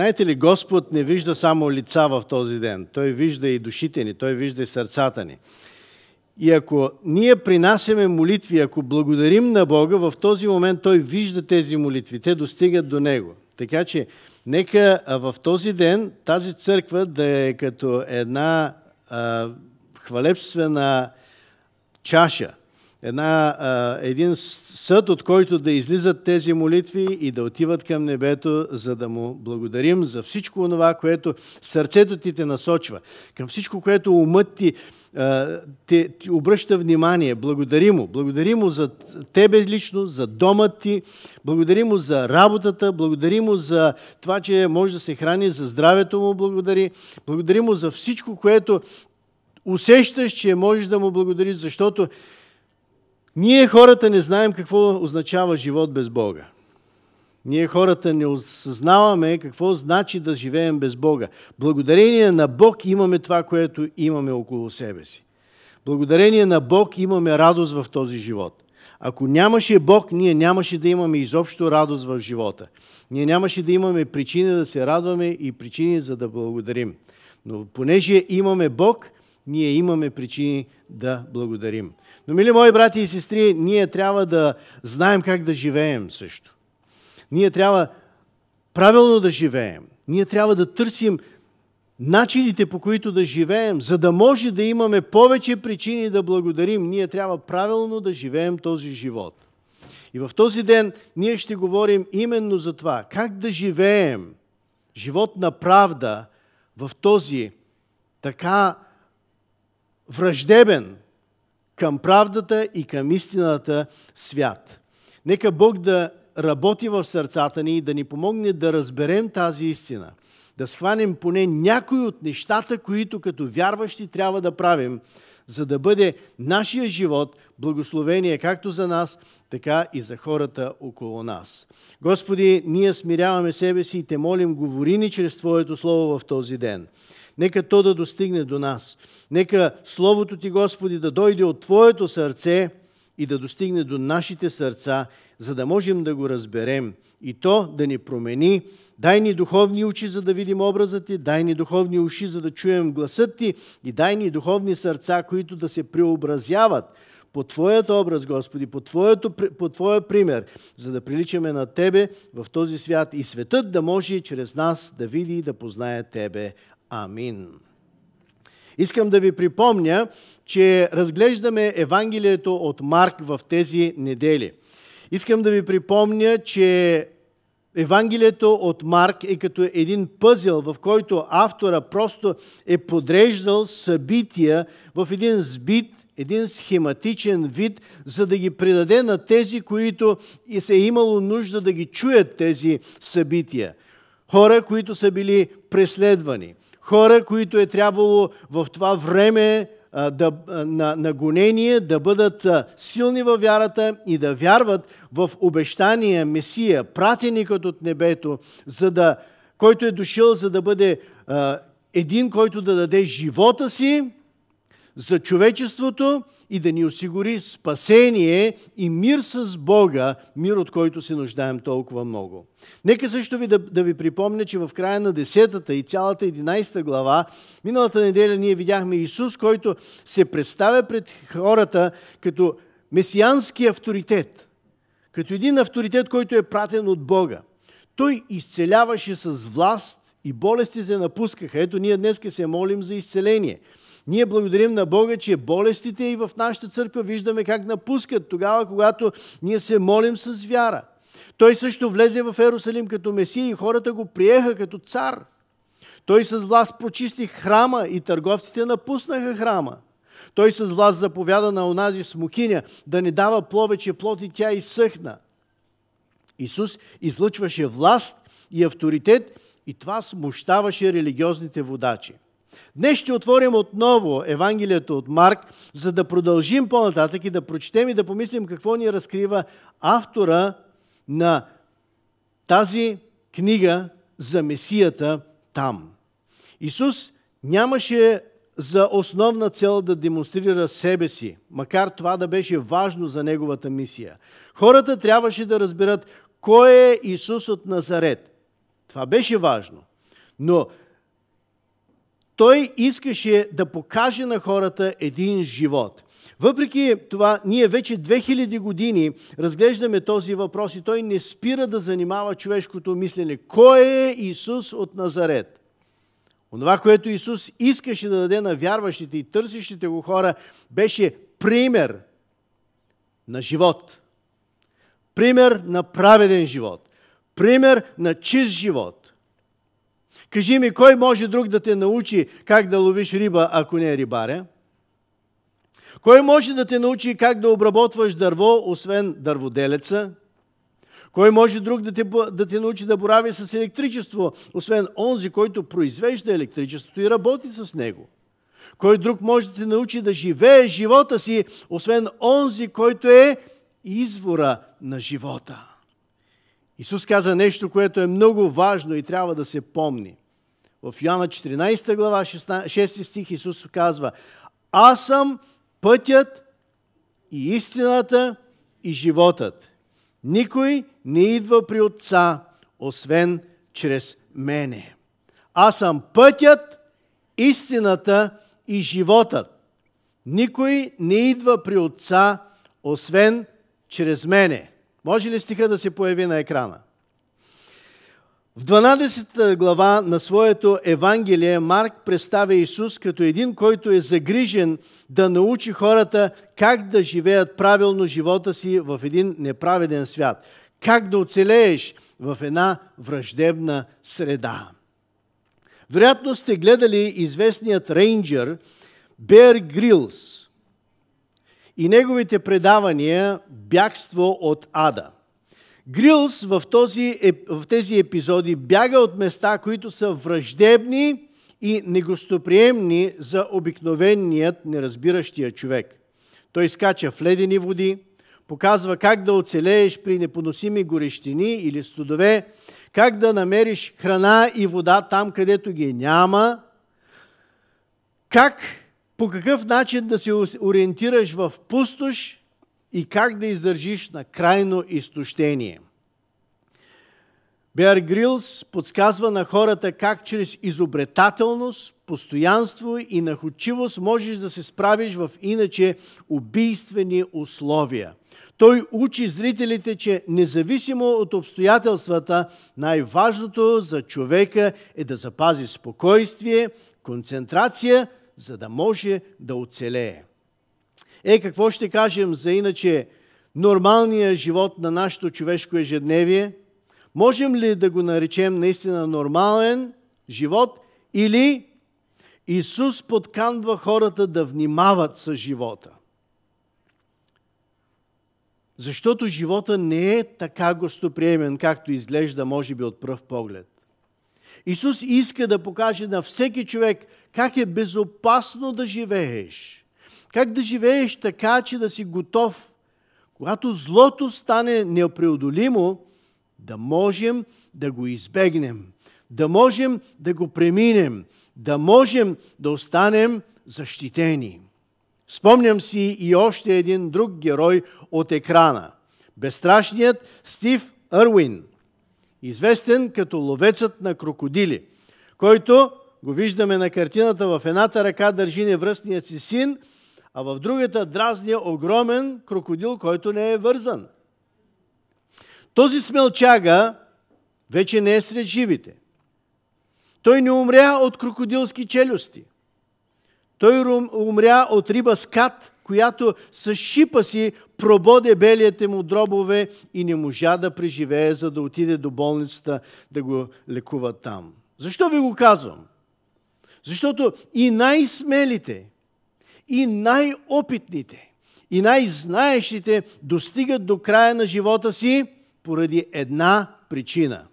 Знаете ли, Господ не вижда само лица в този ден. Той вижда и душите ни, Той вижда и сърцата ни. И ако ние принасяме молитви, ако благодарим на Бога, в този момент Той вижда тези молитви, те достигат до Него. Така че, нека в този ден тази църква да е като една а, хвалебствена чаша – една, а, един съд, от който да излизат тези молитви и да отиват към небето, за да му благодарим за всичко това, което сърцето ти те насочва, към всичко, което умът ти, а, те, ти обръща внимание. Благодари му. Благодари му за тебе лично, за дома ти, благодари му за работата, благодари му за това, че може да се храни, за здравето му благодари, благодари му за всичко, което усещаш, че можеш да му благодариш, защото ние хората не знаем какво означава живот без Бога. Ние хората не осъзнаваме какво значи да живеем без Бога. Благодарение на Бог имаме това, което имаме около себе си. Благодарение на Бог имаме радост в този живот. Ако нямаше Бог, ние нямаше да имаме изобщо радост в живота. Ние нямаше да имаме причини да се радваме и причини за да благодарим. Но понеже имаме Бог, ние имаме причини да благодарим. Но, мили мои брати и сестри, ние трябва да знаем как да живеем също. Ние трябва правилно да живеем. Ние трябва да търсим начините по които да живеем, за да може да имаме повече причини да благодарим. Ние трябва правилно да живеем този живот. И в този ден ние ще говорим именно за това, как да живеем живот на правда в този така враждебен към правдата и към истината свят. Нека Бог да работи в сърцата ни и да ни помогне да разберем тази истина, да схванем поне някои от нещата, които като вярващи трябва да правим, за да бъде нашия живот благословение както за нас, така и за хората около нас. Господи, ние смиряваме себе си и те молим, говори ни чрез Твоето Слово в този ден. Нека то да достигне до нас. Нека Словото Ти, Господи, да дойде от Твоето сърце и да достигне до нашите сърца, за да можем да го разберем. И то да ни промени. Дай ни духовни очи, за да видим образа Ти. Дай ни духовни уши, за да чуем гласът Ти. И дай ни духовни сърца, които да се преобразяват по Твоят образ, Господи, по, твоето, по Твоя пример, за да приличаме на Тебе в този свят и светът да може чрез нас да види и да познае Тебе. Амин. Искам да ви припомня, че разглеждаме Евангелието от Марк в тези недели. Искам да ви припомня, че Евангелието от Марк е като един пъзел, в който автора просто е подреждал събития в един сбит, един схематичен вид, за да ги предаде на тези, които се е имало нужда да ги чуят тези събития. Хора, които са били преследвани, хора, които е трябвало в това време да, на, на гонение, да бъдат силни във вярата и да вярват в обещания Месия, пратеникът от небето, за да, който е дошъл, за да бъде а, един, който да даде живота си за човечеството и да ни осигури спасение и мир с Бога, мир от който се нуждаем толкова много. Нека също ви да, да ви припомня, че в края на 10-та и цялата 11 глава, миналата неделя ние видяхме Исус, който се представя пред хората като месиански авторитет, като един авторитет, който е пратен от Бога. Той изцеляваше с власт и болестите напускаха. Ето ние днес се молим за изцеление – ние благодарим на Бога, че болестите и в нашата църква виждаме как напускат тогава, когато ние се молим с вяра. Той също влезе в Ерусалим като Месия и хората го приеха като цар. Той с власт прочисти храма и търговците напуснаха храма. Той с власт заповяда на онази смокиня да не дава повече плод и тя изсъхна. Исус излъчваше власт и авторитет и това смущаваше религиозните водачи. Днес ще отворим отново Евангелието от Марк, за да продължим по-нататък и да прочетем и да помислим какво ни разкрива автора на тази книга за Месията там. Исус нямаше за основна цел да демонстрира себе си, макар това да беше важно за неговата мисия. Хората трябваше да разберат кой е Исус от Назарет. Това беше важно. Но той искаше да покаже на хората един живот. Въпреки това, ние вече 2000 години разглеждаме този въпрос и той не спира да занимава човешкото мислене. Кой е Исус от Назарет? Онова, което Исус искаше да даде на вярващите и търсещите го хора, беше пример на живот. Пример на праведен живот. Пример на чист живот Кажи ми, кой може друг да те научи как да ловиш риба, ако не е рибаря? Кой може да те научи как да обработваш дърво, освен дърводелеца? Кой може друг да те, да те научи да борави с електричество, освен онзи, който произвежда електричеството и работи с него? Кой друг може да те научи да живееш живота си, освен онзи, който е извора на живота? Исус каза нещо, което е много важно и трябва да се помни в Йоанна 14 глава, 6 стих, Исус казва, Аз съм пътят и истината и животът. Никой не идва при Отца, освен чрез мене. Аз съм пътят, истината и животът. Никой не идва при Отца, освен чрез мене. Може ли стиха да се появи на екрана? В 12 глава на своето Евангелие Марк представя Исус като един, който е загрижен да научи хората как да живеят правилно живота си в един неправеден свят. Как да оцелееш в една враждебна среда. Вероятно сте гледали известният рейнджер Бер Грилс и неговите предавания «Бягство от ада». Грилс в, този, в тези епизоди бяга от места, които са враждебни и негостоприемни за обикновеният неразбиращия човек. Той скача в ледени води, показва как да оцелееш при непоносими горещини или студове, как да намериш храна и вода там, където ги няма, как по какъв начин да се ориентираш в пустош и как да издържиш на крайно изтощение. Беар Грилс подсказва на хората как чрез изобретателност, постоянство и находчивост можеш да се справиш в иначе убийствени условия. Той учи зрителите, че независимо от обстоятелствата, най-важното за човека е да запази спокойствие, концентрация, за да може да оцелее. Е, какво ще кажем за иначе нормалния живот на нашето човешко ежедневие? Можем ли да го наречем наистина нормален живот или Исус подканва хората да внимават с живота? Защото живота не е така гостоприемен, както изглежда, може би, от пръв поглед. Исус иска да покаже на всеки човек как е безопасно да живееш – как да живееш така, че да си готов, когато злото стане непреодолимо, да можем да го избегнем, да можем да го преминем, да можем да останем защитени. Спомням си и още един друг герой от екрана. Безстрашният Стив Ирвин, известен като ловецът на крокодили, който го виждаме на картината в едната ръка държи невръстният си син – а в другата дразния огромен крокодил, който не е вързан. Този смелчага вече не е сред живите. Той не умря от крокодилски челюсти. Той умря от риба скат, която с шипа си прободе белите му дробове и не можа да преживее, за да отиде до болницата да го лекува там. Защо ви го казвам? Защото и най-смелите, и най-опитните, и най-знаещите достигат до края на живота си поради една причина.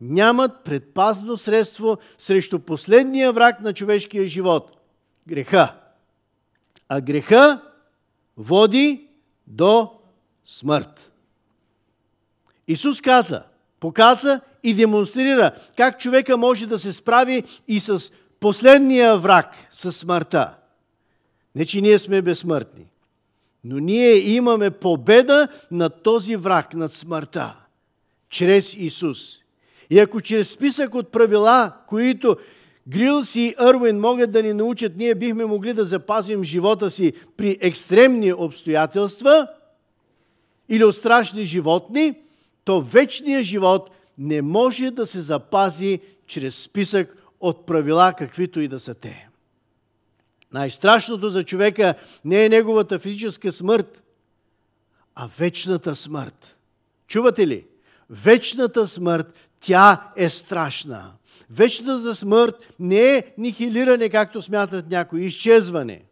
Нямат предпазно средство срещу последния враг на човешкия живот – греха. А греха води до смърт. Исус каза, показа и демонстрира как човека може да се справи и с последния враг, със смъртта. Не, че ние сме безсмъртни. Но ние имаме победа над този враг, над смъртта, чрез Исус. И ако чрез списък от правила, които Грилс Ервин могат да ни научат, ние бихме могли да запазим живота си при екстремни обстоятелства или от страшни животни, то вечният живот не може да се запази чрез списък от правила, каквито и да са те. Най-страшното за човека не е неговата физическа смърт, а вечната смърт. Чувате ли? Вечната смърт, тя е страшна. Вечната смърт не е нихилиране, както смятат някои, изчезване.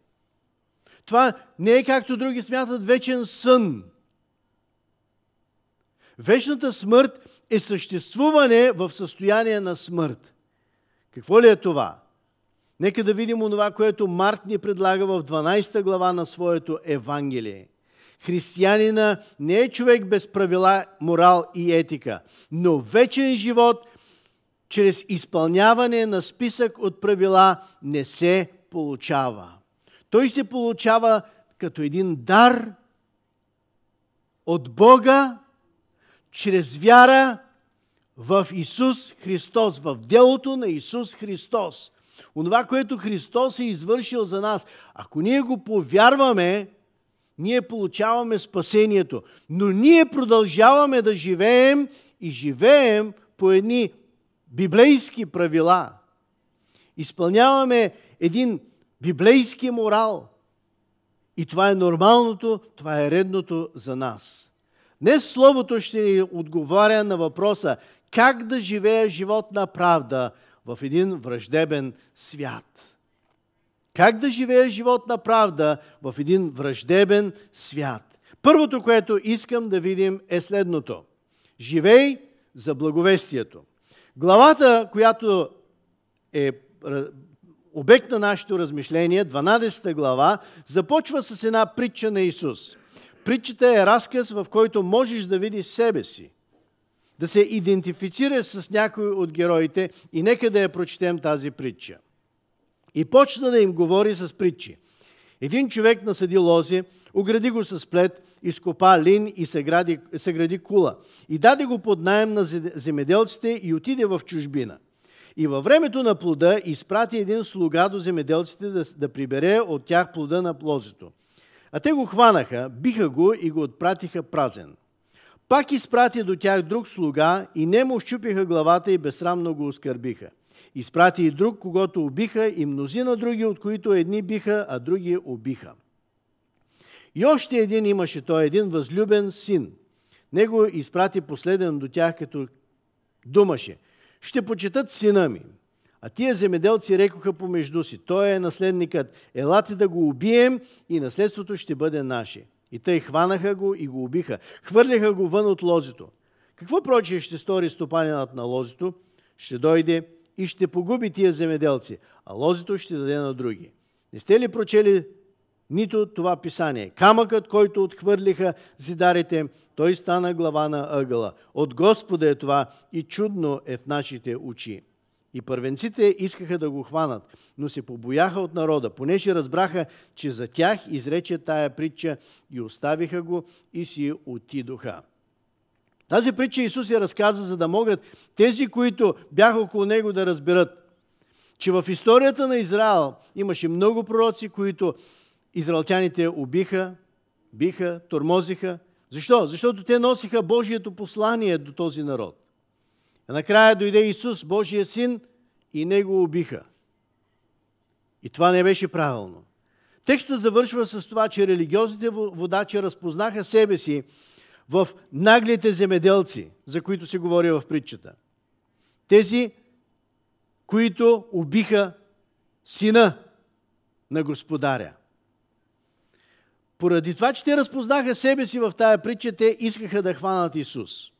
Това не е както други смятат вечен сън. Вечната смърт е съществуване в състояние на смърт. Какво ли е това? Нека да видим онова, което Марк ни предлага в 12 глава на своето Евангелие. Християнина не е човек без правила, морал и етика, но вечен живот чрез изпълняване на списък от правила не се получава. Той се получава като един дар от Бога, чрез вяра в Исус Христос, в делото на Исус Христос. Онова, което Христос е извършил за нас. Ако ние го повярваме, ние получаваме спасението. Но ние продължаваме да живеем и живеем по едни библейски правила. Изпълняваме един библейски морал. И това е нормалното, това е редното за нас. Днес Словото ще ни отговаря на въпроса как да живея живот на правда – в един враждебен свят. Как да живее живот на правда в един враждебен свят? Първото, което искам да видим е следното. Живей за благовестието. Главата, която е обект на нашето размишление, 12 глава, започва с една притча на Исус. Притчата е разказ, в който можеш да видиш себе си да се идентифицира с някой от героите и нека да я прочетем тази притча. И почна да им говори с притчи. Един човек насъди лози, огради го с плед, изкопа лин и съгради, съгради кула. И даде го под найем на земеделците и отиде в чужбина. И във времето на плода изпрати един слуга до земеделците да, да прибере от тях плода на лозито. А те го хванаха, биха го и го отпратиха празен. Пак изпрати до тях друг слуга и не му щупиха главата и безсрамно го оскърбиха. Изпрати и друг, когато убиха и мнозина други, от които едни биха, а други убиха. И още един имаше той, един възлюбен син. Него изпрати последен до тях, като думаше, ще почитат сина ми. А тия земеделци рекоха помежду си, той е наследникът, елате да го убием и наследството ще бъде наше. И тъй хванаха го и го убиха. Хвърляха го вън от лозито. Какво прочие ще стори стопанинът на лозито? Ще дойде и ще погуби тия земеделци, а лозито ще даде на други. Не сте ли прочели нито това писание? Камъкът, който отхвърлиха зидарите, той стана глава на ъгъла. От Господа е това и чудно е в нашите очи. И първенците искаха да го хванат, но се побояха от народа, понеже разбраха, че за тях изрече тая притча и оставиха го и си отидоха. Тази притча Исус я разказа, за да могат тези, които бяха около Него да разберат, че в историята на Израел имаше много пророци, които израелтяните убиха, биха, тормозиха. Защо? Защото те носиха Божието послание до този народ накрая дойде Исус, Божия син, и него убиха. И това не беше правилно. Текстът завършва с това, че религиозните водачи разпознаха себе си в наглите земеделци, за които се говори в притчата. Тези, които убиха сина на господаря. Поради това, че те разпознаха себе си в тая притча, те искаха да хванат Исус.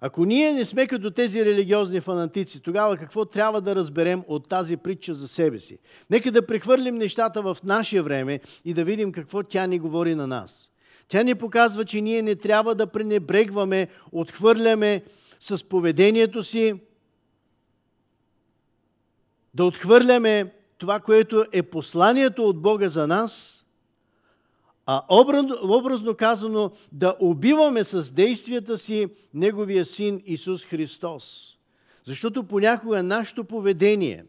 Ако ние не сме като тези религиозни фанатици, тогава какво трябва да разберем от тази притча за себе си? Нека да прехвърлим нещата в наше време и да видим какво тя ни говори на нас. Тя ни показва, че ние не трябва да пренебрегваме, отхвърляме с поведението си, да отхвърляме това, което е посланието от Бога за нас – а образно казано да убиваме с действията си Неговия Син Исус Христос. Защото понякога нашето поведение,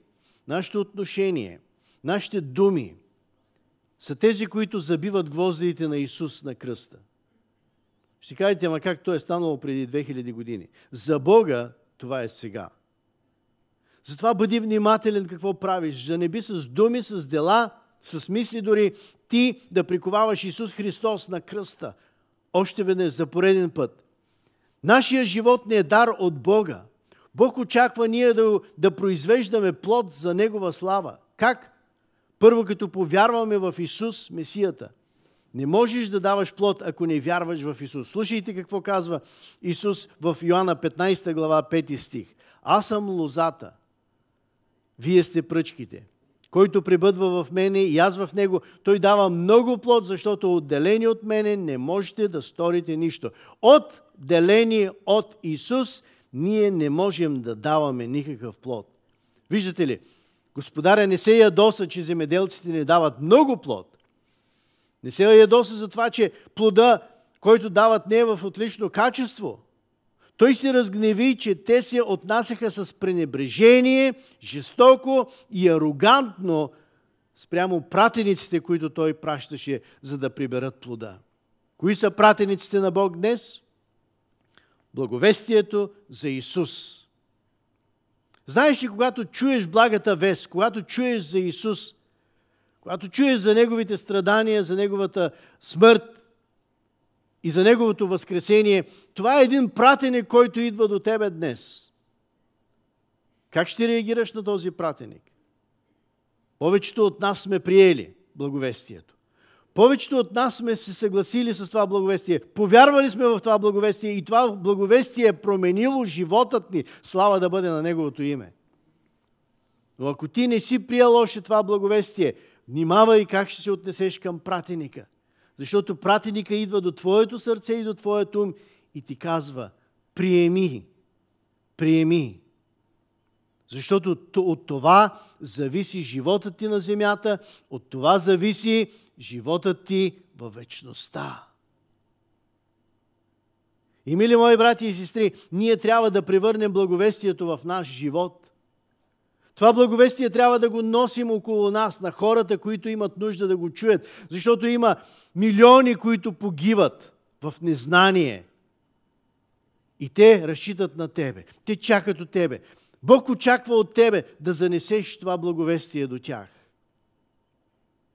нашето отношение, нашите думи са тези, които забиват гвоздите на Исус на кръста. Ще кажете, ама как то е станало преди 2000 години? За Бога това е сега. Затова бъди внимателен какво правиш, да не би с думи, с дела с мисли дори ти да приковаваш Исус Христос на кръста. Още веднъж, за пореден път. Нашия живот не е дар от Бога. Бог очаква ние да, да произвеждаме плод за Негова слава. Как? Първо, като повярваме в Исус, Месията. Не можеш да даваш плод, ако не вярваш в Исус. Слушайте какво казва Исус в Йоанна 15 глава 5 стих. Аз съм лозата, вие сте пръчките който прибъдва в мене и аз в него, той дава много плод, защото отделени от мене не можете да сторите нищо. Отделени от Исус ние не можем да даваме никакъв плод. Виждате ли, господаря не се ядоса, че земеделците не дават много плод. Не се ядоса за това, че плода, който дават не е в отлично качество – той се разгневи, че те се отнасяха с пренебрежение, жестоко и арогантно спрямо пратениците, които той пращаше, за да приберат плода. Кои са пратениците на Бог днес? Благовестието за Исус. Знаеш ли, когато чуеш благата вест, когато чуеш за Исус, когато чуеш за Неговите страдания, за Неговата смърт, и за Неговото възкресение, това е един пратеник, който идва до тебе днес. Как ще реагираш на този пратеник? Повечето от нас сме приели благовестието. Повечето от нас сме се съгласили с това благовестие. Повярвали сме в това благовестие и това благовестие е променило животът ни. Слава да бъде на Неговото име. Но ако ти не си приел още това благовестие, внимавай как ще се отнесеш към пратеника – защото пратеника идва до твоето сърце и до Твоето ум и ти казва, приеми, приеми. Защото от това зависи живота ти на земята, от това зависи живота ти във вечността. И, мили мои брати и сестри, ние трябва да превърнем благовестието в наш живот. Това благовестие трябва да го носим около нас, на хората, които имат нужда да го чуят, защото има милиони, които погиват в незнание. И те разчитат на Тебе. Те чакат от Тебе. Бог очаква от Тебе да занесеш това благовестие до тях.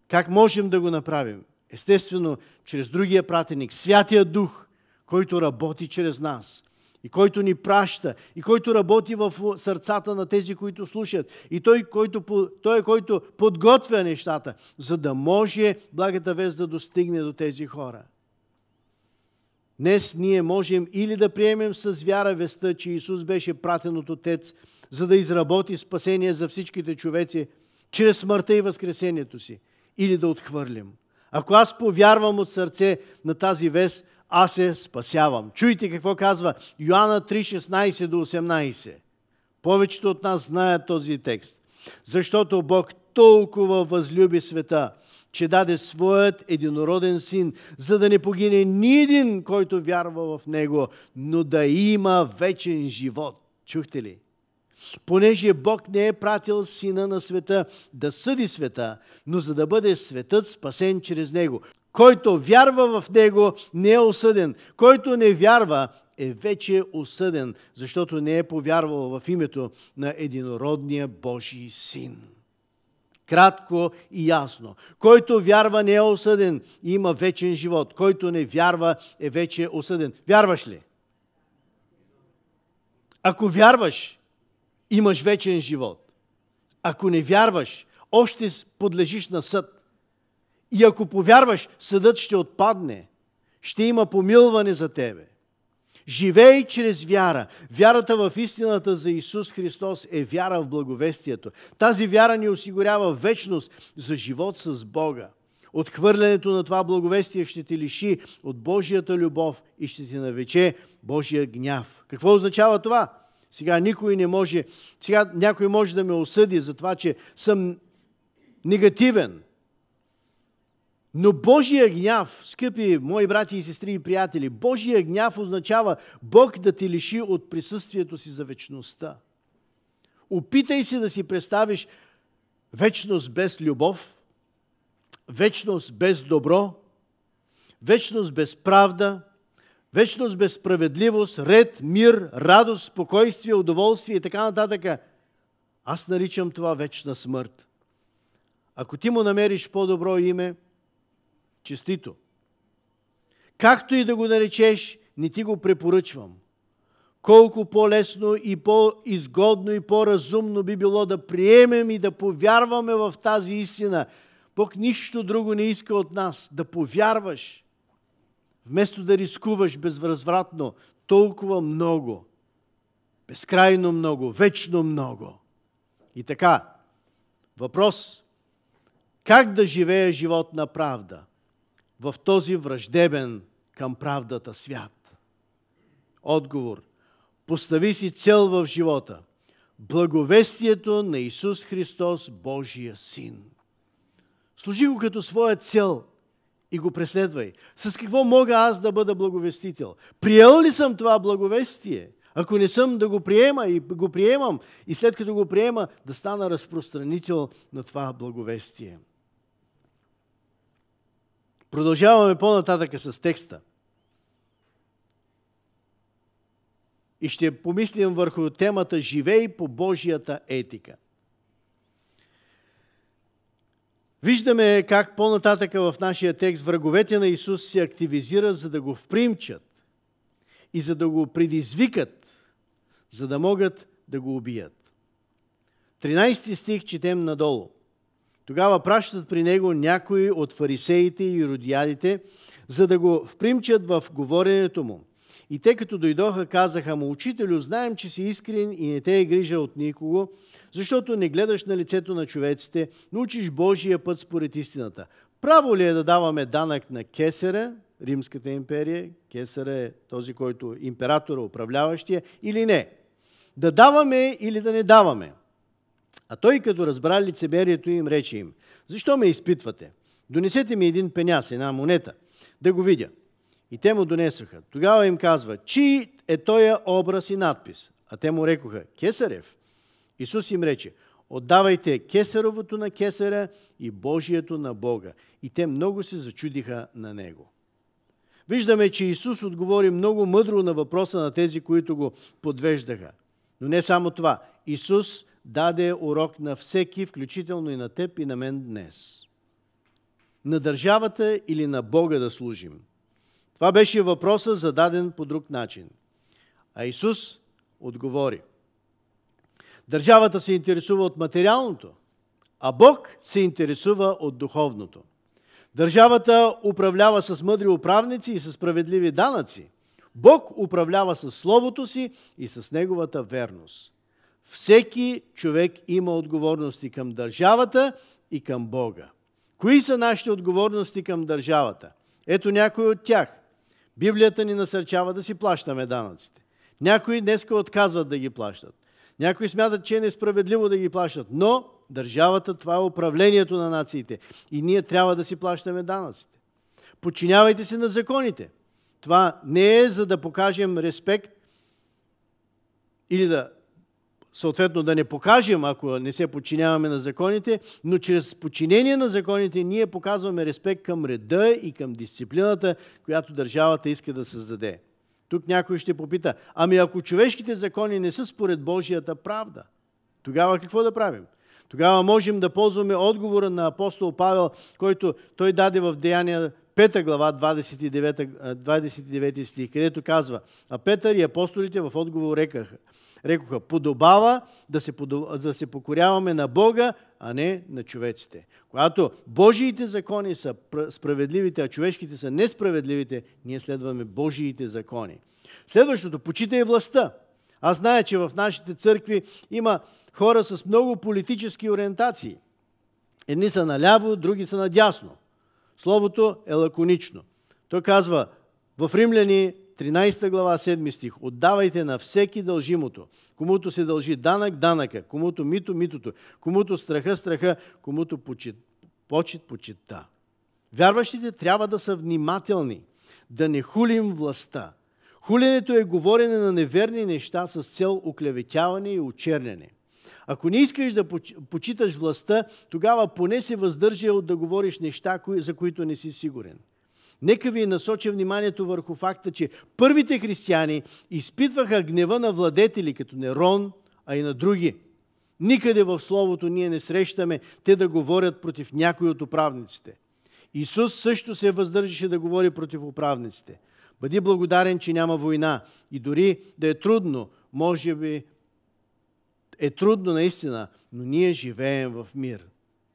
Как можем да го направим? Естествено, чрез другия пратеник, Святия Дух, който работи чрез нас – и който ни праща, и който работи в сърцата на тези, които слушат, и той, който, той, е който подготвя нещата, за да може благата вест да достигне до тези хора. Днес ние можем или да приемем с вяра веста, че Исус беше пратен от Отец, за да изработи спасение за всичките човеци, чрез смъртта и възкресението си, или да отхвърлим. Ако аз повярвам от сърце на тази вест, аз се спасявам. Чуйте какво казва Йоанна 3:16 до 18. Повечето от нас знаят този текст. Защото Бог толкова възлюби света, че даде своят единороден син, за да не погине ни един, който вярва в него, но да има вечен живот. Чухте ли? Понеже Бог не е пратил сина на света да съди света, но за да бъде светът спасен чрез него. Който вярва в него не е осъден. Който не вярва е вече осъден, защото не е повярвал в името на единородния Божий син. Кратко и ясно. Който вярва не е осъден, има вечен живот. Който не вярва е вече осъден. Вярваш ли? Ако вярваш, имаш вечен живот. Ако не вярваш, още подлежиш на съд. И ако повярваш, съдът ще отпадне. Ще има помилване за тебе. Живей чрез вяра. Вярата в истината за Исус Христос е вяра в благовестието. Тази вяра ни осигурява вечност за живот с Бога. Отхвърлянето на това благовестие ще те лиши от Божията любов и ще ти навече Божия гняв. Какво означава това? Сега никой не може, сега някой може да ме осъди за това, че съм негативен, но Божия гняв, скъпи мои брати и сестри и приятели, Божия гняв означава Бог да ти лиши от присъствието си за вечността. Опитай се да си представиш вечност без любов, вечност без добро, вечност без правда, вечност без справедливост, ред, мир, радост, спокойствие, удоволствие и така нататък. Аз наричам това вечна смърт. Ако ти му намериш по-добро име, Честито. Както и да го наречеш, не ти го препоръчвам. Колко по-лесно и по-изгодно и по-разумно би било да приемем и да повярваме в тази истина. Бог нищо друго не иска от нас. Да повярваш, вместо да рискуваш безвъзвратно толкова много, безкрайно много, вечно много. И така, въпрос – как да живея живот на правда – в този враждебен към правдата свят? Отговор. Постави си цел в живота. Благовестието на Исус Христос, Божия Син. Служи го като своя цел и го преследвай. С какво мога аз да бъда благовестител? Приел ли съм това благовестие? Ако не съм, да го приема и го приемам. И след като го приема, да стана разпространител на това благовестие. Продължаваме по-нататъка с текста. И ще помислим върху темата Живей по Божията етика. Виждаме как по-нататъка в нашия текст враговете на Исус се активизират, за да го впримчат и за да го предизвикат, за да могат да го убият. 13 стих четем надолу. Тогава пращат при него някои от фарисеите и родиадите, за да го впримчат в говоренето му. И те като дойдоха, казаха му, учителю, знаем, че си искрен и не те е грижа от никого, защото не гледаш на лицето на човеците, научиш Божия път според истината. Право ли е да даваме данък на кесера, Римската империя, кесара е този, който императора управляващия, или не? Да даваме или да не даваме? А той, като разбра лицемерието им, рече им, защо ме изпитвате? Донесете ми един пеняс, една монета, да го видя. И те му донесаха. Тогава им казва, чи е тоя образ и надпис? А те му рекоха, Кесарев. Исус им рече, отдавайте Кесаровото на Кесаря и Божието на Бога. И те много се зачудиха на него. Виждаме, че Исус отговори много мъдро на въпроса на тези, които го подвеждаха. Но не само това. Исус даде урок на всеки, включително и на теб и на мен днес. На държавата или на Бога да служим? Това беше въпроса зададен по друг начин. А Исус отговори. Държавата се интересува от материалното, а Бог се интересува от духовното. Държавата управлява с мъдри управници и с справедливи данъци. Бог управлява с Словото си и с Неговата верност. Всеки човек има отговорности към държавата и към Бога. Кои са нашите отговорности към държавата? Ето някои от тях. Библията ни насърчава да си плащаме данъците. Някои днеска отказват да ги плащат. Някои смятат, че е несправедливо да ги плащат. Но държавата, това е управлението на нациите. И ние трябва да си плащаме данъците. Подчинявайте се на законите. Това не е за да покажем респект или да съответно да не покажем, ако не се подчиняваме на законите, но чрез подчинение на законите ние показваме респект към реда и към дисциплината, която държавата иска да създаде. Тук някой ще попита, ами ако човешките закони не са според Божията правда, тогава какво да правим? Тогава можем да ползваме отговора на апостол Павел, който той даде в Деяния 5 глава, 29, 29 стих, където казва, а Петър и апостолите в отговор рекаха, рекоха, подобава да се, да се покоряваме на Бога, а не на човеците. Когато Божиите закони са справедливите, а човешките са несправедливите, ние следваме Божиите закони. Следващото, почитай властта. Аз зная, че в нашите църкви има хора с много политически ориентации. Едни са наляво, други са надясно. Словото е лаконично. Той казва в Римляни 13 глава, 7 стих. Отдавайте на всеки дължимото. Комуто се дължи данък, данъка. Комуто мито, митото. Комуто страха, страха. Комуто почет, почит, почетта. Вярващите трябва да са внимателни. Да не хулим властта. Хуленето е говорене на неверни неща с цел оклеветяване и очерняне. Ако не искаш да почиташ властта, тогава поне се въздържай от да говориш неща, за които не си сигурен – Нека ви насоча вниманието върху факта, че първите християни изпитваха гнева на владетели, като Нерон, а и на други. Никъде в Словото ние не срещаме те да говорят против някой от управниците. Исус също се въздържаше да говори против управниците. Бъди благодарен, че няма война. И дори да е трудно, може би е трудно наистина, но ние живеем в мир.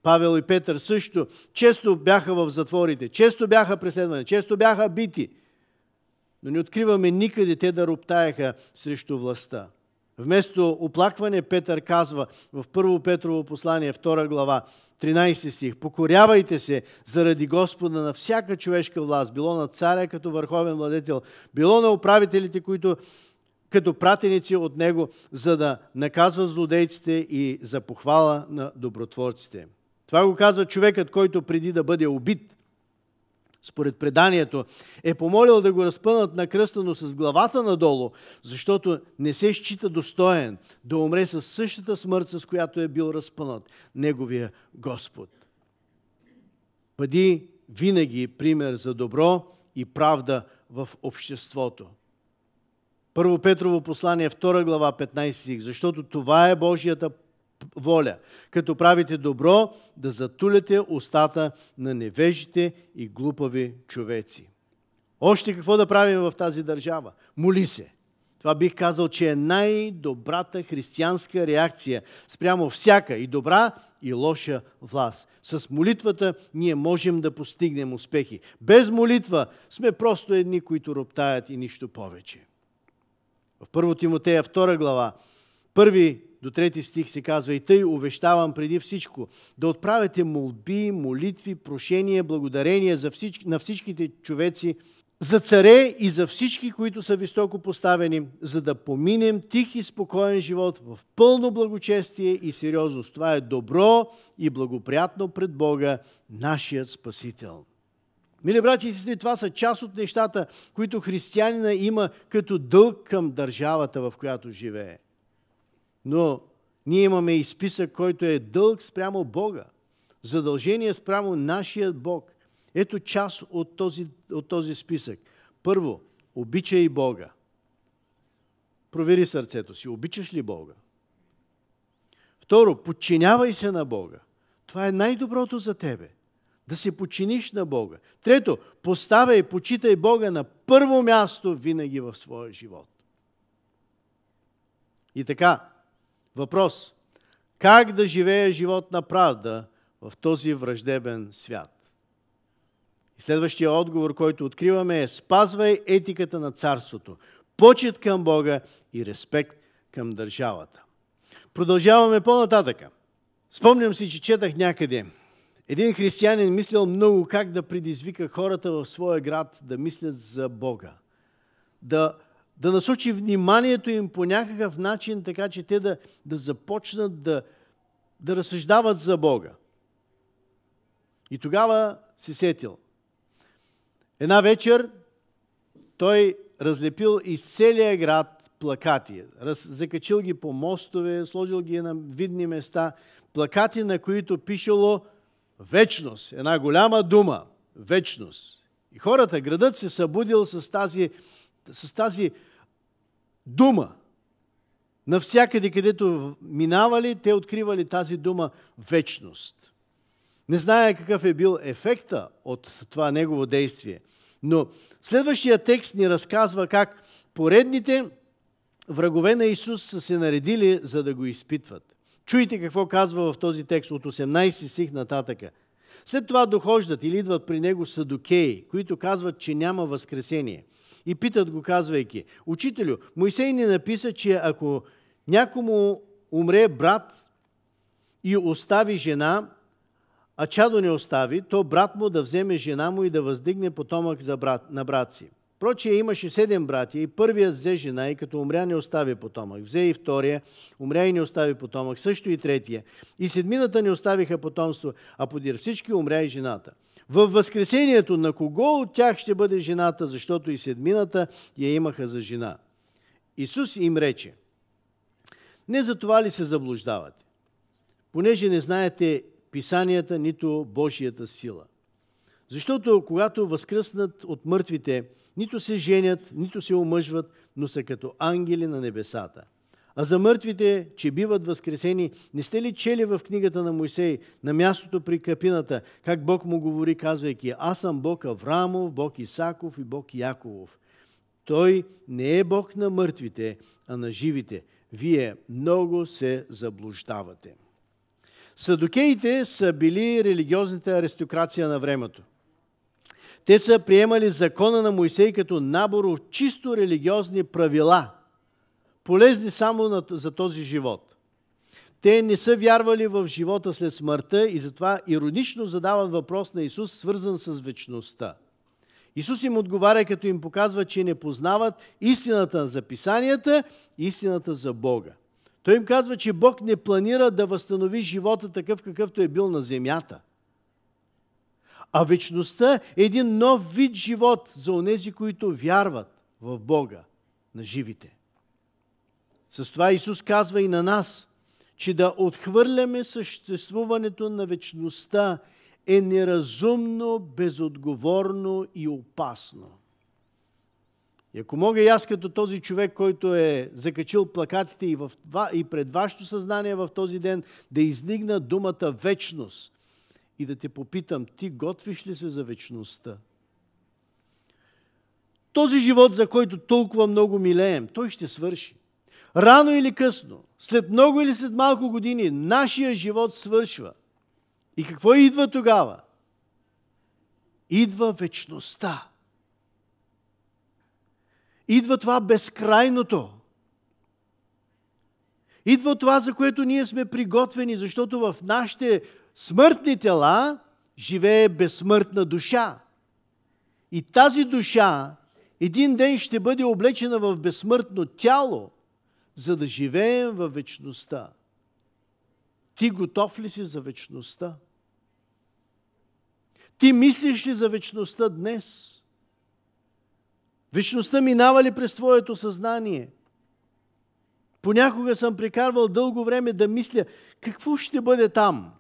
Павел и Петър също често бяха в затворите, често бяха преследвани, често бяха бити. Но не откриваме никъде те да роптаеха срещу властта. Вместо оплакване Петър казва в първо Петрово послание, 2 глава, 13 стих, покорявайте се заради Господа на всяка човешка власт, било на царя като върховен владетел, било на управителите, които като пратеници от него, за да наказва злодейците и за похвала на добротворците. Това го казва човекът, който преди да бъде убит, според преданието, е помолил да го разпънат на кръста, но с главата надолу, защото не се счита достоен да умре с същата смърт, с която е бил разпънат неговия Господ. Бъди винаги пример за добро и правда в обществото. Първо Петрово послание, 2 глава, 15 стих. Защото това е Божията воля, като правите добро, да затуляте устата на невежите и глупави човеци. Още какво да правим в тази държава? Моли се. Това бих казал, че е най-добрата християнска реакция спрямо всяка и добра, и лоша власт. С молитвата ние можем да постигнем успехи. Без молитва сме просто едни, които роптаят и нищо повече. В 1 Тимотея 2 глава, първи до трети стих се казва, и тъй увещавам преди всичко, да отправяте молби, молитви, прошения, благодарения за всички, на всичките човеци, за царе и за всички, които са високо поставени, за да поминем тих и спокоен живот в пълно благочестие и сериозност. Това е добро и благоприятно пред Бога, нашият Спасител. Мили брати и сестри, това са част от нещата, които християнина има като дълг към държавата, в която живее. Но ние имаме и списък, който е дълг спрямо Бога, задължение спрямо нашия Бог. Ето част от този, от този списък. Първо, обичай Бога. Провери сърцето си. Обичаш ли Бога? Второ, подчинявай се на Бога. Това е най-доброто за тебе. Да се починиш на Бога. Трето, поставяй, почитай Бога на първо място винаги в своя живот. И така, Въпрос. Как да живее живот на правда в този враждебен свят? И следващия отговор, който откриваме е спазвай етиката на царството, почет към Бога и респект към държавата. Продължаваме по-нататъка. Спомням си, че четах някъде. Един християнин мислил много как да предизвика хората в своя град да мислят за Бога, да да насочи вниманието им по някакъв начин, така че те да, да започнат да, да разсъждават за Бога. И тогава се сетил. Една вечер той разлепил из целия град плакати. Раз, закачил ги по мостове, сложил ги на видни места. Плакати, на които пишело вечност. Една голяма дума. Вечност. И хората, градът се събудил с тази, с тази дума. Навсякъде, където минавали, те откривали тази дума вечност. Не зная какъв е бил ефекта от това негово действие, но следващия текст ни разказва как поредните врагове на Исус са се наредили, за да го изпитват. Чуйте какво казва в този текст от 18 стих нататъка. След това дохождат или идват при него садокеи, които казват, че няма възкресение – и питат го, казвайки, Учителю, Моисей ни написа, че ако някому умре брат и остави жена, а чадо не остави, то брат му да вземе жена му и да въздигне потомък за брат, на брат си. Прочие имаше седем брати и първият взе жена и като умря не остави потомък. Взе и втория, умря и не остави потомък, също и третия. И седмината не оставиха потомство, а подир всички умря и жената. Във възкресението на кого от тях ще бъде жената, защото и седмината я имаха за жена? Исус им рече, не за това ли се заблуждавате, понеже не знаете писанията, нито Божията сила. Защото когато възкръснат от мъртвите, нито се женят, нито се омъжват, но са като ангели на небесата – а за мъртвите, че биват възкресени, не сте ли чели в книгата на Моисей, на мястото при капината, как Бог му говори, казвайки, аз съм Бог Аврамов, Бог Исаков и Бог Яковов. Той не е Бог на мъртвите, а на живите. Вие много се заблуждавате. Садокеите са били религиозната аристокрация на времето. Те са приемали закона на Моисей като набор от чисто религиозни правила – полезни само за този живот. Те не са вярвали в живота след смъртта и затова иронично задават въпрос на Исус, свързан с вечността. Исус им отговаря, като им показва, че не познават истината за писанията и истината за Бога. Той им казва, че Бог не планира да възстанови живота такъв, какъвто е бил на земята. А вечността е един нов вид живот за онези, които вярват в Бога на живите. С това Исус казва и на нас, че да отхвърляме съществуването на вечността е неразумно, безотговорно и опасно. И ако мога и аз като този човек, който е закачил плакатите и, в, и пред вашето съзнание в този ден, да издигна думата вечност и да те попитам, ти готвиш ли се за вечността? Този живот, за който толкова много милеем, той ще свърши. Рано или късно, след много или след малко години, нашия живот свършва. И какво идва тогава? Идва вечността. Идва това безкрайното. Идва това, за което ние сме приготвени, защото в нашите смъртни тела живее безсмъртна душа. И тази душа един ден ще бъде облечена в безсмъртно тяло – за да живеем във вечността. Ти готов ли си за вечността? Ти мислиш ли за вечността днес? Вечността минава ли през твоето съзнание? Понякога съм прекарвал дълго време да мисля какво ще бъде там.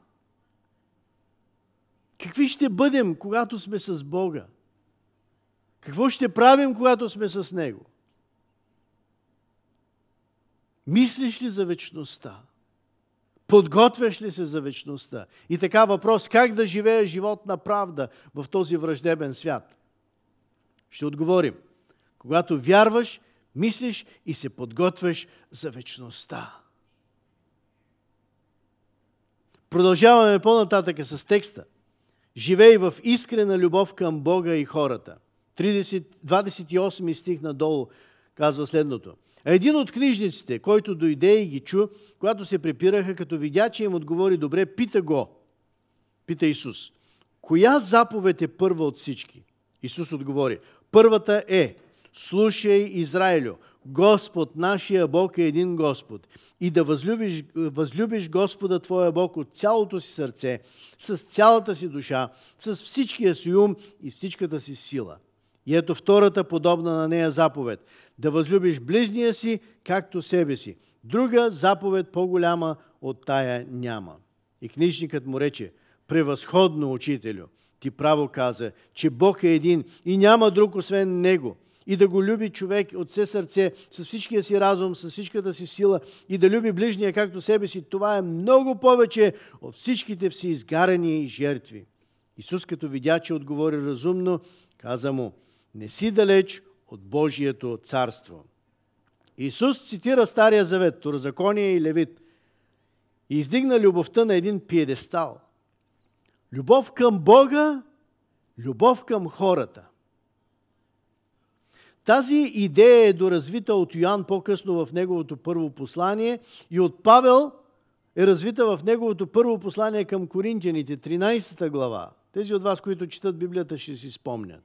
Какви ще бъдем, когато сме с Бога? Какво ще правим, когато сме с Него? Мислиш ли за вечността? Подготвяш ли се за вечността? И така въпрос, как да живея живот на правда в този враждебен свят? Ще отговорим. Когато вярваш, мислиш и се подготвяш за вечността. Продължаваме по-нататъка с текста. Живей в искрена любов към Бога и хората. 30, 28 стих надолу казва следното – а един от книжниците, който дойде и ги чу, когато се препираха, като видя, че им отговори добре, пита го, пита Исус, коя заповед е първа от всички? Исус отговори, първата е, слушай Израилю, Господ, нашия Бог е един Господ. И да възлюбиш, възлюбиш Господа Твоя Бог от цялото си сърце, с цялата си душа, с всичкия си ум и всичката си сила – и ето втората подобна на нея заповед – да възлюбиш ближния си, както себе си. Друга заповед по-голяма от тая няма. И книжникът му рече, превъзходно учителю, ти право каза, че Бог е един и няма друг освен Него. И да го люби човек от все сърце, с всичкия си разум, с всичката си сила и да люби ближния както себе си, това е много повече от всичките всеизгарания и жертви. Исус като видя, че отговори разумно, каза му – не си далеч от Божието царство. Исус цитира Стария завет, Турозаконие и Левит, и издигна любовта на един пиедестал. Любов към Бога, любов към хората. Тази идея е доразвита от Йоанн по-късно в неговото първо послание и от Павел е развита в неговото първо послание към коринтияните, 13 глава. Тези от вас, които четат Библията, ще си спомнят.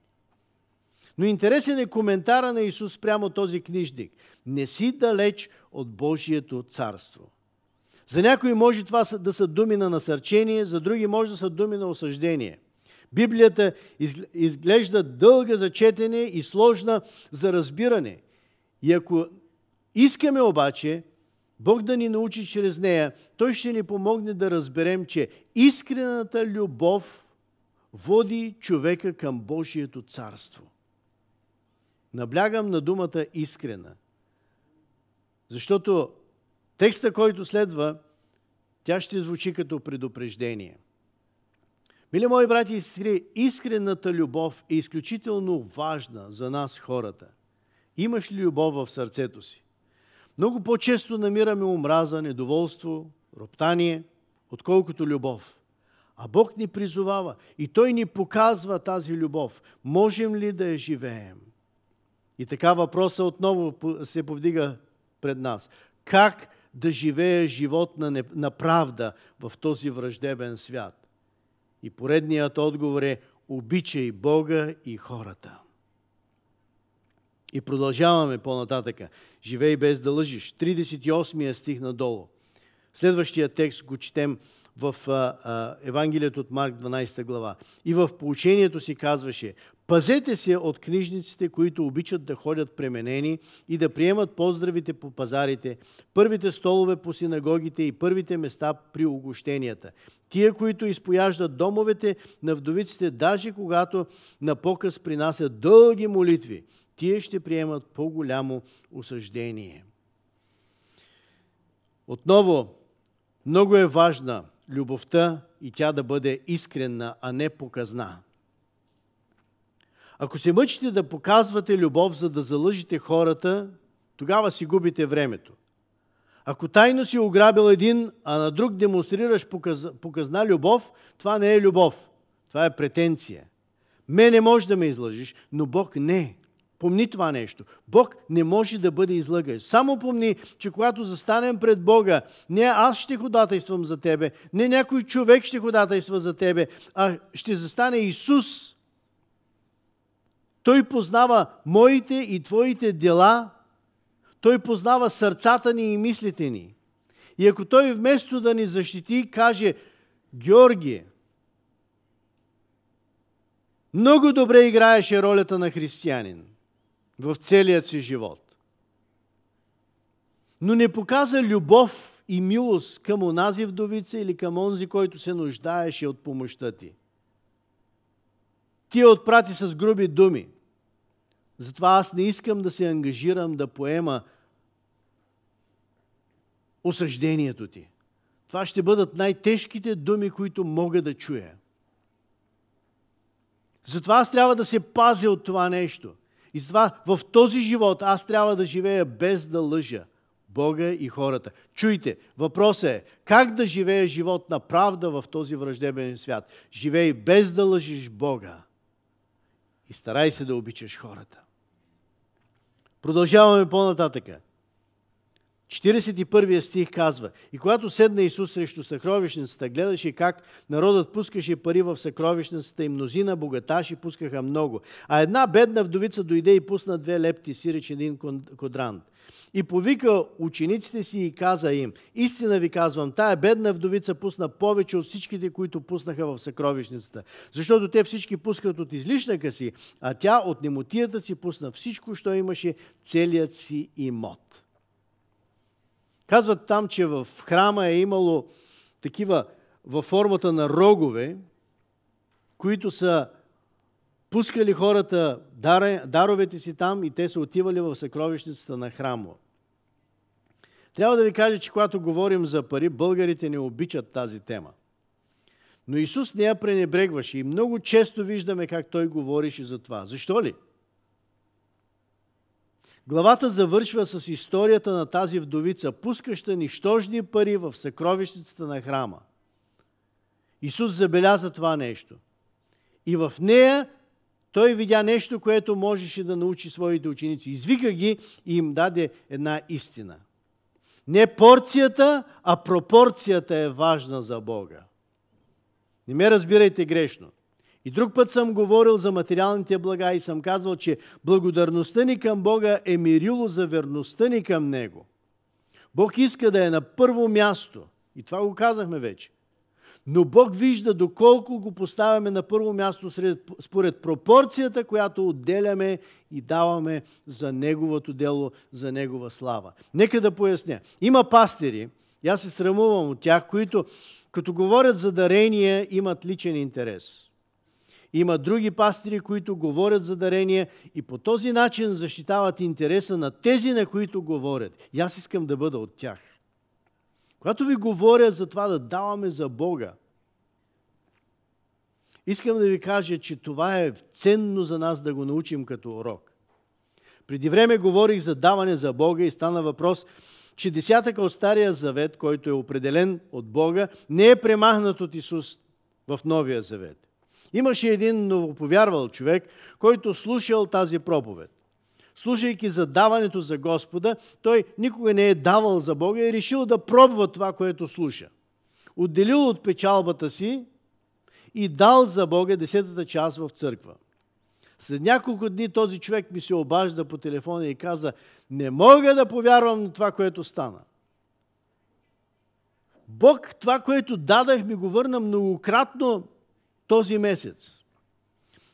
Но интересен е коментара на Исус прямо този книжник. Не си далеч от Божието царство. За някои може това да са думи на насърчение, за други може да са думи на осъждение. Библията изглежда дълга за четене и сложна за разбиране. И ако искаме обаче Бог да ни научи чрез нея, Той ще ни помогне да разберем, че искрената любов води човека към Божието царство. Наблягам на думата искрена. Защото текста, който следва, тя ще звучи като предупреждение. Мили мои брати и сестри, искрената любов е изключително важна за нас хората. Имаш ли любов в сърцето си? Много по-често намираме омраза, недоволство, роптание, отколкото любов. А Бог ни призовава и Той ни показва тази любов. Можем ли да я живеем? И така въпроса отново се повдига пред нас. Как да живее живот на, не, на правда в този враждебен свят? И поредният отговор е обичай Бога и хората. И продължаваме по-нататъка. Живей без да лъжиш. 38 я стих надолу. Следващия текст го четем в а, а, Евангелието от Марк 12 глава. И в получението си казваше, Пазете се от книжниците, които обичат да ходят пременени и да приемат поздравите по пазарите, първите столове по синагогите и първите места при огощенията. Тия, които изпояждат домовете на вдовиците, даже когато на показ принасят дълги молитви, тие ще приемат по-голямо осъждение. Отново, много е важна любовта и тя да бъде искрена, а не показна. Ако се мъчите да показвате любов, за да залъжите хората, тогава си губите времето. Ако тайно си ограбил един, а на друг демонстрираш показ... показна любов, това не е любов. Това е претенция. Мене може да ме излъжиш, но Бог не. Помни това нещо. Бог не може да бъде излъгаш. Само помни, че когато застанем пред Бога, не аз ще ходатайствам за тебе, не някой човек ще ходатайства за тебе, а ще застане Исус той познава моите и твоите дела, той познава сърцата ни и мислите ни. И ако той вместо да ни защити, каже, Георгие, много добре играеше ролята на християнин в целият си живот. Но не показа любов и милост към онази вдовица или към онзи, който се нуждаеше от помощта ти. Ти я отпрати с груби думи. Затова аз не искам да се ангажирам да поема осъждението ти. Това ще бъдат най-тежките думи, които мога да чуя. Затова аз трябва да се пазя от това нещо. И затова в този живот аз трябва да живея без да лъжа Бога и хората. Чуйте, въпросът е как да живее живот на правда в този враждебен свят. Живей без да лъжиш Бога и старай се да обичаш хората. Продължаваме по-нататъка. 41 стих казва, и когато седна Исус срещу съкровищницата, гледаше как народът пускаше пари в съкровищницата и мнозина богаташи пускаха много. А една бедна вдовица дойде и пусна две лепти сиреч един кодрант. И повика учениците си и каза им, истина ви казвам, тая бедна вдовица пусна повече от всичките, които пуснаха в съкровищницата. Защото те всички пускат от излишнака си, а тя от немотията си пусна всичко, що имаше целият си имот. Казват там, че в храма е имало такива във формата на рогове, които са пускали хората даровете си там и те са отивали в съкровищницата на храма. Трябва да ви кажа, че когато говорим за пари, българите не обичат тази тема. Но Исус не я пренебрегваше и много често виждаме как Той говореше за това. Защо ли? Главата завършва с историята на тази вдовица, пускаща нищожни пари в съкровищницата на храма. Исус забеляза това нещо. И в нея той видя нещо, което можеше да научи своите ученици. Извика ги и им даде една истина. Не порцията, а пропорцията е важна за Бога. Не ме разбирайте грешно. И друг път съм говорил за материалните блага и съм казвал, че благодарността ни към Бога е мирило за верността ни към Него. Бог иска да е на първо място. И това го казахме вече. Но Бог вижда доколко го поставяме на първо място според пропорцията, която отделяме и даваме за Неговото дело, за Негова слава. Нека да поясня. Има пастири, и аз се срамувам от тях, които като говорят за дарения, имат личен интерес – има други пастири, които говорят за дарения и по този начин защитават интереса на тези, на които говорят. И аз искам да бъда от тях. Когато ви говоря за това да даваме за Бога, искам да ви кажа, че това е ценно за нас да го научим като урок. Преди време говорих за даване за Бога и стана въпрос, че десятъка от Стария Завет, който е определен от Бога, не е премахнат от Исус в Новия Завет. Имаше един новоповярвал човек, който слушал тази проповед. Слушайки за даването за Господа, той никога не е давал за Бога и е решил да пробва това, което слуша. Отделил от печалбата си и дал за Бога десетата част в църква. След няколко дни този човек ми се обажда по телефона и каза, не мога да повярвам на това, което стана. Бог това, което дадах, ми го върна многократно този месец.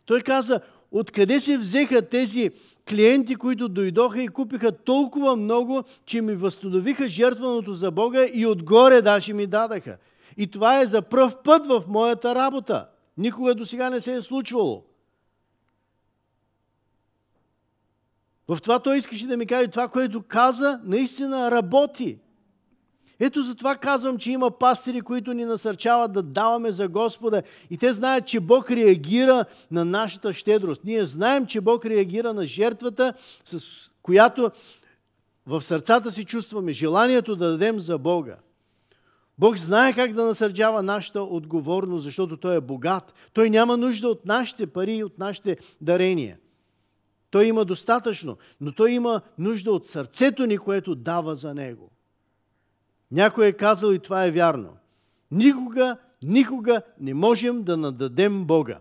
Той каза, откъде се взеха тези клиенти, които дойдоха и купиха толкова много, че ми възстановиха жертваното за Бога и отгоре даже ми дадаха. И това е за пръв път в моята работа. Никога до сега не се е случвало. В това той искаше да ми каже, това, което каза, наистина работи. Ето затова казвам, че има пастири, които ни насърчават да даваме за Господа и те знаят, че Бог реагира на нашата щедрост. Ние знаем, че Бог реагира на жертвата, с която в сърцата си чувстваме желанието да дадем за Бога. Бог знае как да насърчава нашата отговорност, защото Той е богат. Той няма нужда от нашите пари и от нашите дарения. Той има достатъчно, но Той има нужда от сърцето ни, което дава за Него. Някой е казал и това е вярно. Никога, никога не можем да нададем Бога.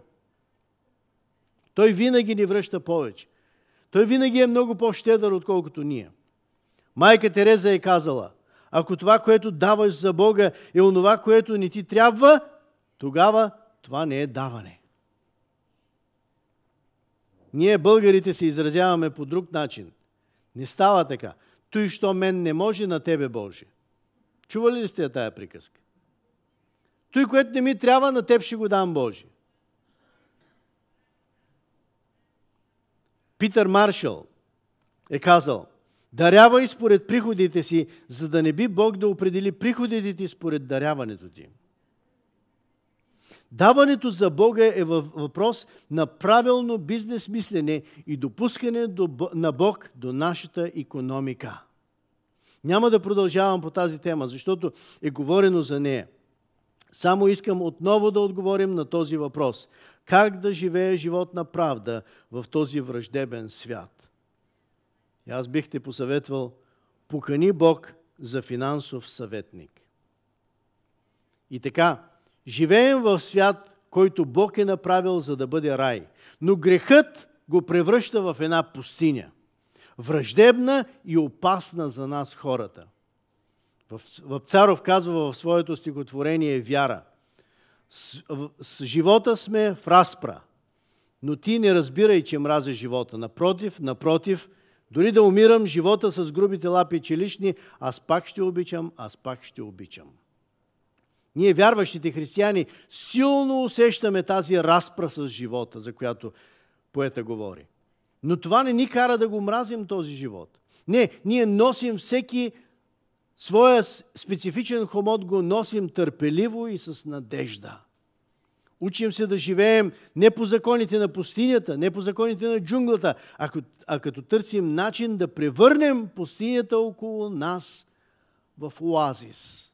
Той винаги ни връща повече. Той винаги е много по-щедър, отколкото ние. Майка Тереза е казала, ако това, което даваш за Бога е онова, което не ти трябва, тогава това не е даване. Ние, българите, се изразяваме по друг начин. Не става така. Той, що мен не може, на тебе Божие. Чували ли сте тая приказка? Той, което не ми трябва, на теб ще го дам, Боже. Питър Маршал е казал, дарявай според приходите си, за да не би Бог да определи приходите ти според даряването ти. Даването за Бога е въпрос на правилно бизнес мислене и допускане на Бог до нашата економика. Няма да продължавам по тази тема, защото е говорено за нея. Само искам отново да отговорим на този въпрос. Как да живее живот на правда в този враждебен свят? И аз бих те посъветвал, покани Бог за финансов съветник. И така, живеем в свят, който Бог е направил за да бъде рай. Но грехът го превръща в една пустиня – враждебна и опасна за нас хората. В Царов казва в своето стихотворение Вяра. С, с живота сме в разпра, но ти не разбирай, че мразя живота. Напротив, напротив, дори да умирам, живота с грубите лапи челищни, аз пак ще обичам, аз пак ще обичам. Ние, вярващите християни, силно усещаме тази разпра с живота, за която поета говори. Но това не ни кара да го мразим този живот. Не, ние носим всеки своя специфичен хомот, го носим търпеливо и с надежда. Учим се да живеем не по законите на пустинята, не по законите на джунглата, а, а като търсим начин да превърнем пустинята около нас в оазис.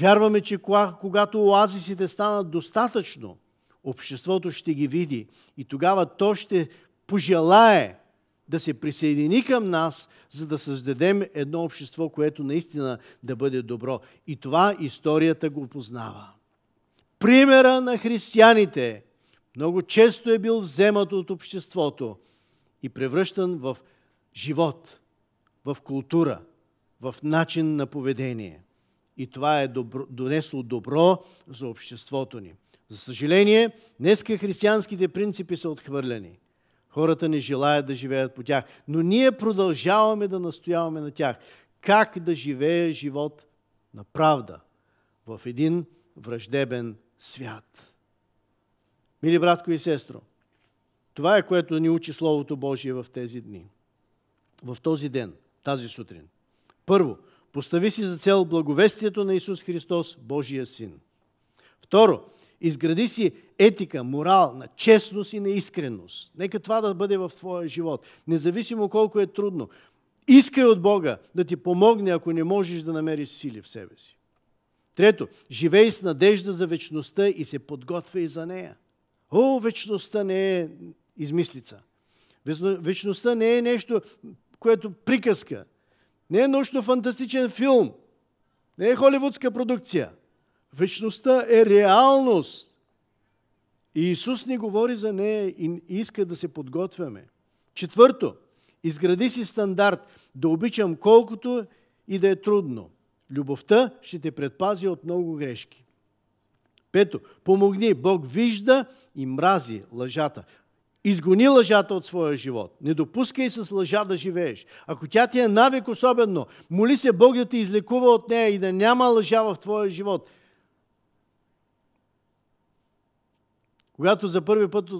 Вярваме, че когато оазисите станат достатъчно, обществото ще ги види и тогава то ще пожелае да се присъедини към нас, за да създадем едно общество, което наистина да бъде добро. И това историята го познава. Примера на християните много често е бил вземат от обществото и превръщан в живот, в култура, в начин на поведение. И това е добро, донесло добро за обществото ни. За съжаление, днеска християнските принципи са отхвърлени. Хората не желаят да живеят по тях. Но ние продължаваме да настояваме на тях. Как да живее живот на правда в един враждебен свят. Мили братко и сестро, това е което ни учи Словото Божие в тези дни. В този ден, тази сутрин. Първо, постави си за цел благовестието на Исус Христос, Божия Син. Второ, Изгради си етика, морал на честност и на искреност. Нека това да бъде в твоя живот. Независимо колко е трудно. Искай от Бога да ти помогне, ако не можеш да намериш сили в себе си. Трето, живей с надежда за вечността и се подготвяй за нея. О, вечността не е измислица. Вечността не е нещо, което приказка. Не е научно-фантастичен филм. Не е холивудска продукция – Вечността е реалност. И Исус не говори за нея и иска да се подготвяме. Четвърто, изгради си стандарт да обичам колкото и да е трудно. Любовта ще те предпази от много грешки. Пето, помогни. Бог вижда и мрази лъжата. Изгони лъжата от своя живот. Не допускай с лъжа да живееш. Ако тя ти е навик особено, моли се Бог да ти излекува от нея и да няма лъжа в твоя живот – Когато за първи път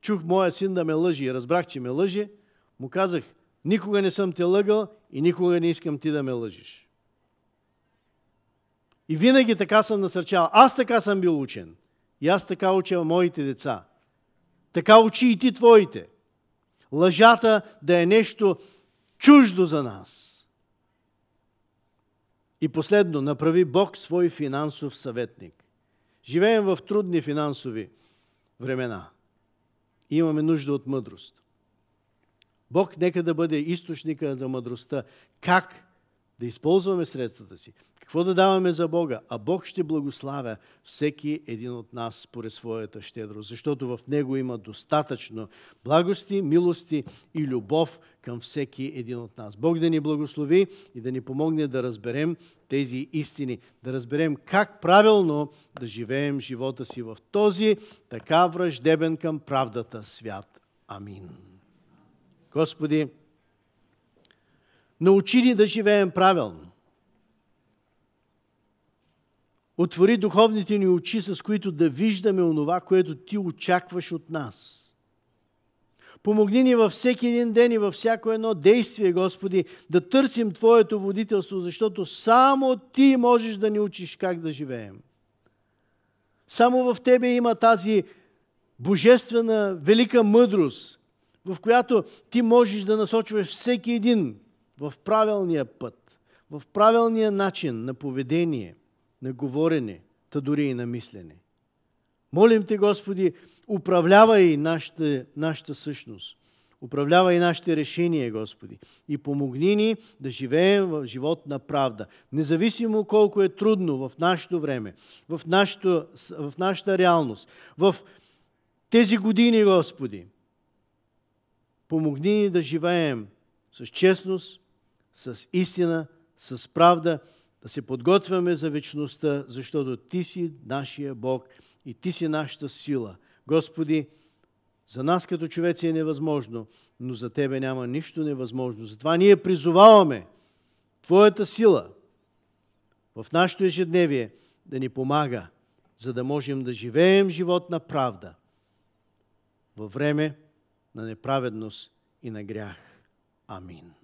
чух моя син да ме лъжи и разбрах, че ме лъжи, му казах, никога не съм те лъгал и никога не искам ти да ме лъжиш. И винаги така съм насърчавал. Аз така съм бил учен. И аз така уча моите деца. Така учи и ти твоите. Лъжата да е нещо чуждо за нас. И последно, направи Бог свой финансов съветник. Живеем в трудни финансови времена. имаме нужда от мъдрост. Бог нека да бъде източника за мъдростта. Как да използваме средствата си? Какво да даваме за Бога? А Бог ще благославя всеки един от нас според своята щедрост, защото в Него има достатъчно благости, милости и любов към всеки един от нас. Бог да ни благослови и да ни помогне да разберем тези истини, да разберем как правилно да живеем живота си в този така враждебен към правдата свят. Амин. Господи, научи ни да живеем правилно Отвори духовните ни очи, с които да виждаме онова, което ти очакваш от нас. Помогни ни във всеки един ден и във всяко едно действие, Господи, да търсим Твоето водителство, защото само Ти можеш да ни учиш как да живеем. Само в Тебе има тази божествена, велика мъдрост, в която Ти можеш да насочваш всеки един в правилния път, в правилния начин на поведение – на говорене, та дори и на мислене. Молим Те, Господи, управлявай нашата, нашата същност. Управлявай нашите решения, Господи. И помогни ни да живеем в живот на правда. Независимо колко е трудно в нашето време, в, нашото, в нашата реалност, в тези години, Господи, помогни ни да живеем с честност, с истина, с правда – да се подготвяме за вечността, защото Ти си нашия Бог и Ти си нашата сила. Господи, за нас като човеци е невъзможно, но за Тебе няма нищо невъзможно. Затова ние призоваваме Твоята сила в нашето ежедневие да ни помага, за да можем да живеем живот на правда във време на неправедност и на грях. Амин.